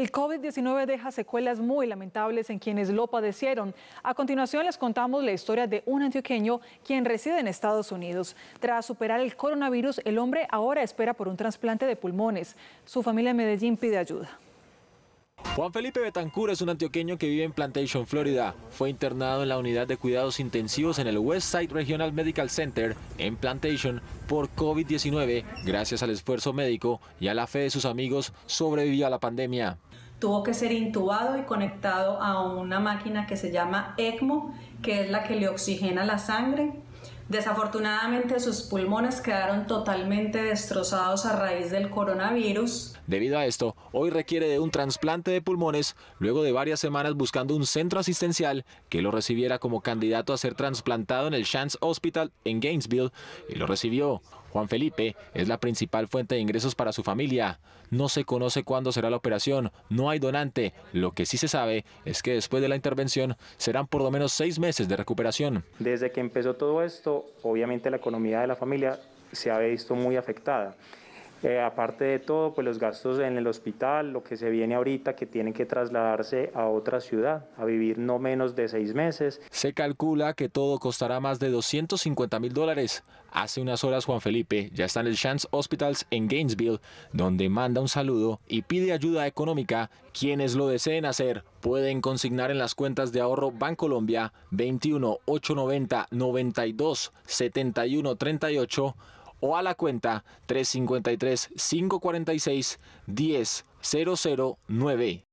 El COVID-19 deja secuelas muy lamentables en quienes lo padecieron. A continuación les contamos la historia de un antioqueño quien reside en Estados Unidos. Tras superar el coronavirus, el hombre ahora espera por un trasplante de pulmones. Su familia en Medellín pide ayuda. Juan Felipe Betancur es un antioqueño que vive en Plantation, Florida. Fue internado en la unidad de cuidados intensivos en el Westside Regional Medical Center en Plantation por COVID-19. Gracias al esfuerzo médico y a la fe de sus amigos, sobrevivió a la pandemia. Tuvo que ser intubado y conectado a una máquina que se llama ECMO, que es la que le oxigena la sangre Desafortunadamente sus pulmones quedaron totalmente destrozados a raíz del coronavirus. Debido a esto, hoy requiere de un trasplante de pulmones luego de varias semanas buscando un centro asistencial que lo recibiera como candidato a ser trasplantado en el Shands Hospital en Gainesville y lo recibió. Juan Felipe es la principal fuente de ingresos para su familia. No se conoce cuándo será la operación, no hay donante. Lo que sí se sabe es que después de la intervención serán por lo menos seis meses de recuperación. Desde que empezó todo esto, obviamente la economía de la familia se ha visto muy afectada. Eh, aparte de todo, pues los gastos en el hospital, lo que se viene ahorita, que tienen que trasladarse a otra ciudad, a vivir no menos de seis meses. Se calcula que todo costará más de 250 mil dólares. Hace unas horas Juan Felipe ya está en el Chance Hospitals en Gainesville, donde manda un saludo y pide ayuda económica. Quienes lo deseen hacer pueden consignar en las cuentas de ahorro Bancolombia 21 890 92 71 38 o a la cuenta 353 546 10009.